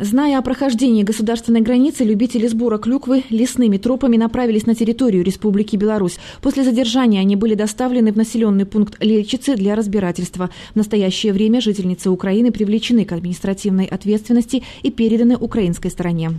Зная о прохождении государственной границы, любители сбора клюквы лесными тропами направились на территорию Республики Беларусь. После задержания они были доставлены в населенный пункт Лечицы для разбирательства. В настоящее время жительницы Украины привлечены к административной ответственности и переданы украинской стороне.